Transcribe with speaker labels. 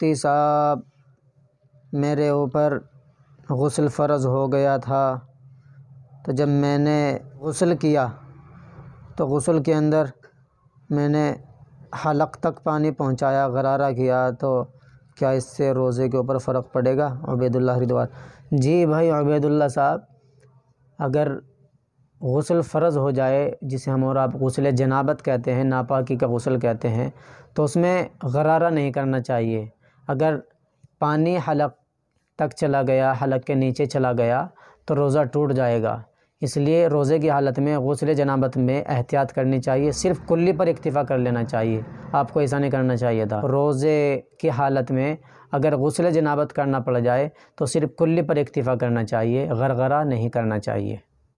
Speaker 1: मुफ्ती साहब मेरे
Speaker 2: ऊपर गसल फ़र्ज़ हो गया था तो जब मैंने गसल किया तो गसल के अंदर मैंने हलक़ तक पानी पहुँचाया गरारा किया तो क्या इससे रोज़े के ऊपर फ़र्क पड़ेगा अबैदुल्ला हरिद्वार जी भाई अबैदुल्ला साहब अगर गसल फ़र्ज़ हो जाए जिसे हम और आप गसल जनाबत कहते हैं नापाकी का गसल कहते हैं तो उसमें गरारा नहीं करना चाहिए अगर पानी हलक तक चला गया हलक के नीचे चला गया तो रोज़ा टूट जाएगा इसलिए रोज़े की हालत में गसल जनाबत में एहतियात करनी चाहिए सिर्फ कुल्ली पर इक्तफ़ा कर लेना चाहिए आपको ऐसा नहीं करना चाहिए था रोज़े की हालत में अगर गसल जनाबत करना पड़ जाए तो सिर्फ कुल्ली पर इक्तफ़ा करना चाहिए गरगरा नहीं करना चाहिए